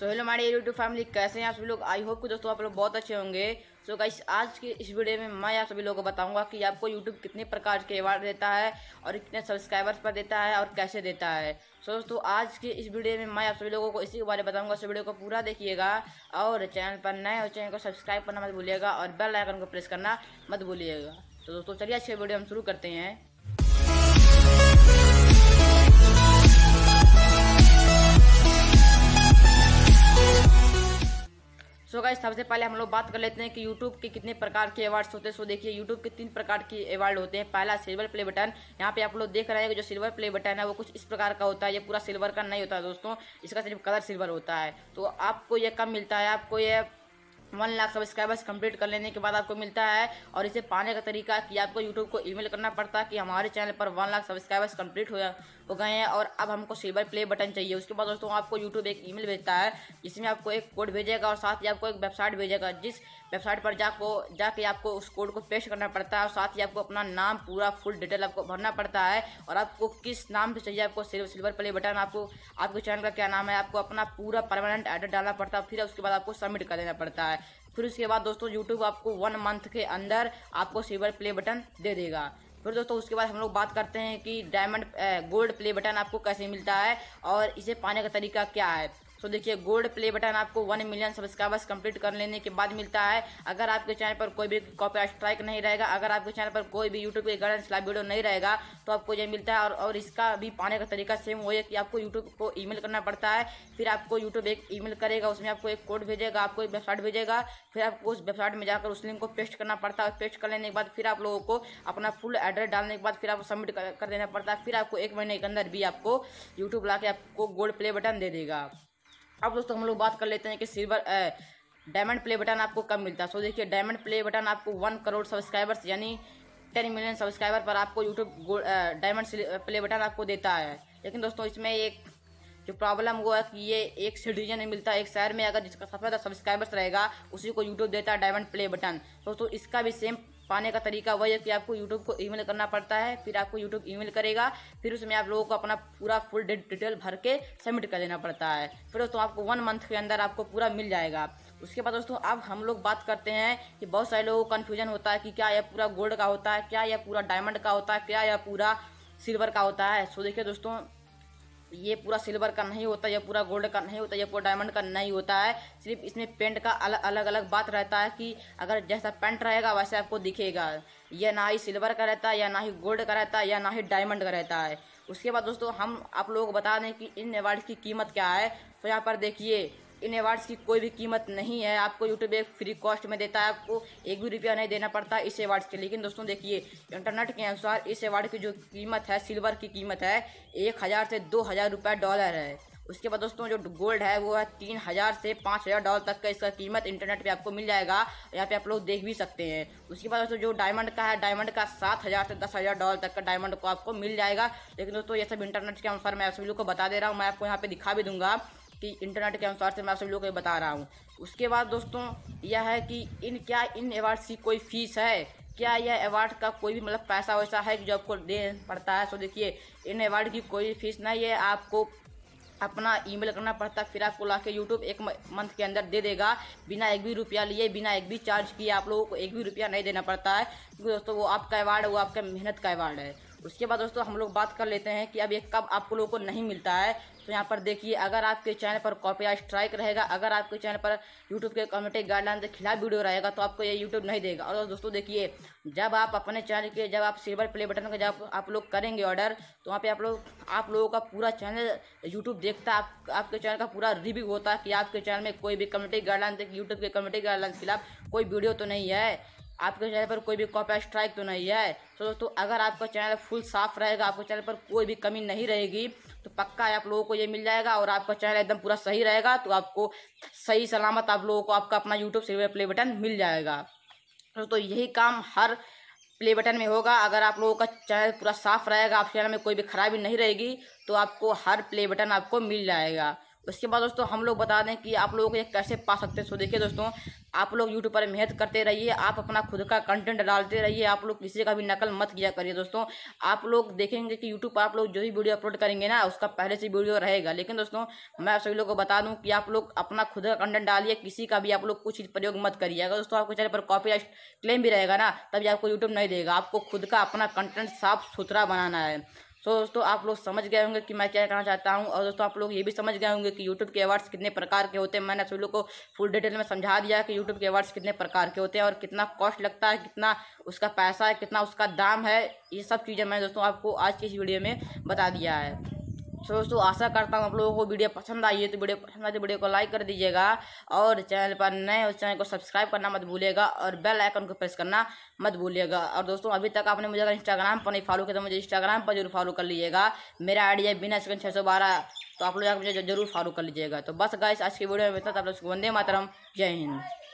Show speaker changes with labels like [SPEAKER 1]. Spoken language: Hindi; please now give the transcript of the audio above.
[SPEAKER 1] सो हेलो हमारे यूट्यूब फैमिली कैसे हैं आप सभी लोग आई होप कि दोस्तों आप लोग बहुत अच्छे होंगे सो so, गाइस आज की इस वीडियो में मैं आप सभी लोगों को बताऊंगा कि आपको यूट्यूब कितने प्रकार के अवार्ड देता है और कितने सब्सक्राइबर्स पर देता है और कैसे देता है सो so, दोस्तों आज की इस वीडियो में मैं आप सभी लोगों को इसी के बारे में बताऊँगा वीडियो को पूरा देखिएगा और चैनल पर नए और चैनल को सब्सक्राइब करना मत भूलिएगा और बेल आइकन को प्रेस करना मत भूलिएगा तो दोस्तों चलिए अच्छे वीडियो हम शुरू करते हैं सो गाइस सबसे पहले हम लोग बात कर लेते हैं कि यूट्यूब के कितने प्रकार के अवार्ड्स होते हैं सो देखिए यूट्यूब के तीन प्रकार के अवार्ड होते हैं पहला सिल्वर प्ले बटन यहाँ पे आप लोग देख रहे हैं कि जो सिल्वर प्ले बटन है वो कुछ इस प्रकार का होता है ये पूरा सिल्वर का नहीं होता दोस्तों इसका सिर्फ कलर सिल्वर होता है तो आपको यह कम मिलता है आपको यह वन लाख सब्सक्राइबर्स कंप्लीट कर लेने के बाद आपको मिलता है और इसे पाने का तरीका कि आपको यूट्यूब को ईमेल करना पड़ता है कि हमारे चैनल पर वन लाख सब्सक्राइबर्स कंप्लीट हो हो गए हैं और अब हमको सिल्वर प्ले बटन चाहिए उसके बाद दोस्तों आपको यूट्यूब एक ईमेल भेजता है जिसमें आपको एक कोड भेजेगा और साथ ही आपको एक वेबसाइट भेजेगा जिस वेबसाइट पर जाको जाके आपको उस कोड को पेश करना पड़ता है और साथ ही आपको अपना नाम पूरा फुल डिटेल आपको भरना पड़ता है और आपको किस नाम से चाहिए आपको सिल्वर प्ले बटन आपको आपके चैनल का क्या नाम है आपको अपना पूरा परमानेंट एड्रेस डालना पड़ता है फिर उसके बाद आपको सबमिट कर देना पड़ता है है फिर उसके बाद दोस्तों यूट्यूब आपको वन मंथ के अंदर आपको सिल्वर प्ले बटन दे देगा फिर दोस्तों उसके बाद हम लोग बात करते हैं कि डायमंड गोल्ड प्ले बटन आपको कैसे मिलता है और इसे पाने का तरीका क्या है तो देखिए गोल्ड प्ले बटन आपको वन मिलियन सब्सक्राइबर्स कंप्लीट कर लेने के बाद मिलता है अगर आपके चैनल पर कोई भी कॉपी स्ट्राइक नहीं रहेगा अगर आपके चैनल पर कोई भी यूट्यूब के गाइडेंस लाइव वीडियो नहीं रहेगा तो आपको ये मिलता है और, और इसका भी पाने का तरीका सेम वही है कि आपको यूट्यूब को ई करना पड़ता है फिर आपको यूट्यूब एक ई करेगा उसमें आपको एक कोड भेजेगा आपको एक वेबसाइट भेजेगा फिर आपको उस वेबसाइट में जाकर उस लिंक को पेस्ट करना पड़ता है पेस्ट कर लेने के बाद फिर आप लोगों को अपना फुल एड्रेस डालने के बाद फिर आपको सबमिट कर देना पड़ता है फिर आपको एक महीने के अंदर भी आपको यूट्यूब ला के आपको गोल्ड प्ले बटन दे देगा अब दोस्तों हम लोग बात कर लेते हैं कि सिल्वर डायमंड प्ले बटन आपको कब मिलता है सो देखिए डायमंड प्ले बटन आपको वन करोड़ सब्सक्राइबर्स यानी टेन मिलियन सब्सक्राइबर पर आपको यूट्यूब डायमंड प्ले बटन आपको देता है लेकिन दोस्तों इसमें एक जो प्रॉब्लम वो है कि ये एक सिटीजन डिवीजन में मिलता है एक शहर में अगर जिसका सबसे ज़्यादा सब्सक्राइबर्स रहेगा उसी को यूट्यूब देता है डायमंड प्ले बटन दोस्तों इसका भी सेम पाने का तरीका वही है कि आपको यूट्यूब को ईमेल करना पड़ता है फिर आपको यूट्यूब ईमेल करेगा फिर उसमें आप लोगों को अपना पूरा फुल डिटेल भर के सबमिट कर देना पड़ता है फिर दोस्तों आपको वन मंथ के अंदर आपको पूरा मिल जाएगा उसके बाद दोस्तों अब हम लोग बात करते हैं कि बहुत सारे लोगों को कन्फ्यूजन होता है कि क्या यह पूरा गोल्ड का होता है क्या यह पूरा डायमंड का होता है क्या यह पूरा सिल्वर का होता है सो देखिए दोस्तों ये पूरा सिल्वर का नहीं होता या पूरा गोल्ड का नहीं होता या पूरा डायमंड का नहीं होता है सिर्फ इसमें पेंट का अलग अलग अलग बात रहता है कि अगर जैसा पेंट रहेगा वैसे आपको दिखेगा यह ना ही सिल्वर का रहता है या ना ही गोल्ड का रहता है या ना ही डायमंड का रहता है उसके बाद दोस्तों हम आप लोगों को बता दें कि इन अवार्ड की कीमत क्या है तो यहाँ पर देखिए इन अवार्ड्स की कोई भी कीमत नहीं है आपको यूट्यूब एक फ्री कॉस्ट में देता है आपको एक भी रुपया नहीं देना पड़ता इस अवार्ड्स के लेकिन दोस्तों देखिए इंटरनेट के अनुसार इस अवार्ड की जो कीमत है सिल्वर की कीमत है एक हज़ार से दो हज़ार रुपये डॉलर है उसके बाद दोस्तों जो गोल्ड है वो है तीन हज़ार से पाँच हज़ार डॉलर तक का इसका कीमत इंटरनेट पे आपको मिल जाएगा यहाँ पे आप लोग देख भी सकते हैं उसके बाद दोस्तों जो डायमंड का है डायमंड का सात हज़ार से दस हज़ार डॉलर तक का डायमंड को आपको मिल जाएगा लेकिन दोस्तों ये सब इंटरनेट के अनुसार मैं सभी लोग को बता दे रहा हूँ मैं आपको यहाँ पर दिखा भी दूंगा कि इंटरनेट के अनुसार से मैं आप सभी लोगों को बता रहा हूँ उसके बाद दोस्तों यह है कि इन क्या इन अवार्ड की कोई फीस है क्या यह अवार्ड का कोई भी मतलब पैसा वैसा है जो आपको दे पड़ता है सो देखिए इन अवार्ड की कोई फीस नहीं है आपको अपना ईमेल करना पड़ता है फिर आपको ला के यूट्यूब एक मंथ के अंदर दे देगा बिना एक भी रुपया लिए बिना एक भी चार्ज किए आप लोगों को एक भी रुपया नहीं देना पड़ता है क्योंकि दोस्तों वो आपका अवार्ड है वो आपका मेहनत का अवार्ड है उसके बाद दोस्तों हम लोग बात कर लेते हैं कि अब ये कब आप लोगों को नहीं मिलता है तो यहाँ पर देखिए अगर आपके चैनल पर कॉपी स्ट्राइक रहेगा अगर आपके चैनल पर यूट्यूब के कम्युनिटी गाइडलाइन के खिलाफ वीडियो रहेगा तो आपको ये यूट्यूब नहीं देगा और दोस्तों देखिए जब आप अपने चैनल के जब आप सिल्वर प्ले बटन का जब आप लोग करेंगे ऑर्डर तो वहाँ पर आप लोग आप लोगों का पूरा चैनल यूट्यूब देखता है आप, आपके चैनल का पूरा रिव्यू होता है कि आपके चैनल में कोई भी कम्युनिटी गाइडलाइन यूट्यूब के कम्युनिटी गाइडलाइन के खिलाफ कोई वीडियो तो नहीं है आपके चैनल पर कोई भी कॉपी स्ट्राइक तो नहीं है तो दोस्तों अगर आपका चैनल फुल साफ रहेगा आपके चैनल पर कोई भी कमी नहीं रहेगी तो पक्का आप लोगों को ये मिल जाएगा और आपका चैनल एकदम पूरा सही रहेगा तो आपको सही सलामत आप लोगों को आपका अपना यूट्यूब से प्ले बटन मिल जाएगा तो यही काम हर प्ले बटन में होगा अगर आप लोगों का चैनल पूरा साफ रहेगा आपके चैनल में कोई भी खराबी नहीं रहेगी तो आपको हर प्ले बटन आपको मिल जाएगा उसके बाद दोस्तों हम लोग बता दें कि आप लोगों को ये कैसे पा सकते हैं सो देखिए दोस्तों आप लोग यूट्यूब पर मेहनत करते रहिए आप अपना खुद का कंटेंट डालते रहिए आप लोग किसी का भी नकल मत किया करिए दोस्तों आप लोग देखेंगे कि यूट्यूब पर आप लोग जो भी वीडियो अपलोड करेंगे ना उसका पहले से वीडियो रहेगा लेकिन दोस्तों मैं आप सभी लोग को बता दूँ कि आप लोग अपना खुद का कंटेंट डालिए किसी का भी आप लोग कुछ प्रयोग मत करिए अगर दोस्तों आपके चैनल पर कॉपी क्लेम भी रहेगा ना तभी आपको यूट्यूब नहीं देगा आपको खुद का अपना कंटेंट साफ सुथरा बनाना है सो दोस्तों आप लोग समझ गए होंगे कि मैं क्या कहना चाहता हूँ और दोस्तों आप लोग ये भी समझ गए होंगे कि यूट्यूब के अवार्ड्स कितने प्रकार के होते हैं मैंने सभी लोग को फुल डिटेल में समझा दिया कि यूट्यूब के अवार्ड्स कितने प्रकार के होते हैं और कितना कॉस्ट लगता है कितना उसका पैसा है कितना उसका दाम है ये सब चीज़ें मैंने दोस्तों आपको आज की इस वीडियो में बता दिया है सो तो दोस्तों आशा करता हूँ आप लोगों को वीडियो पसंद आई है तो वीडियो पसंद आई तो वीडियो को लाइक कर दीजिएगा और चैनल पर नए उस चैनल को सब्सक्राइब करना मत भूलिएगा और बेल आइकन को प्रेस करना मत भूलिएगा और दोस्तों अभी तक आपने मुझे अगर इंस्टाग्राम पर नहीं फॉलो किया तो मुझे इंस्टाग्राम पर जरूर फॉलो कर लीजिएगा मेरा आईडी है बिना सेकंड छः सौ बारह तो आप लोग मुझे जरूर फॉलो कर लीजिएगा तो बस गाइस आज की वीडियो में तो आप लोग वंदे मातरम जय हिंद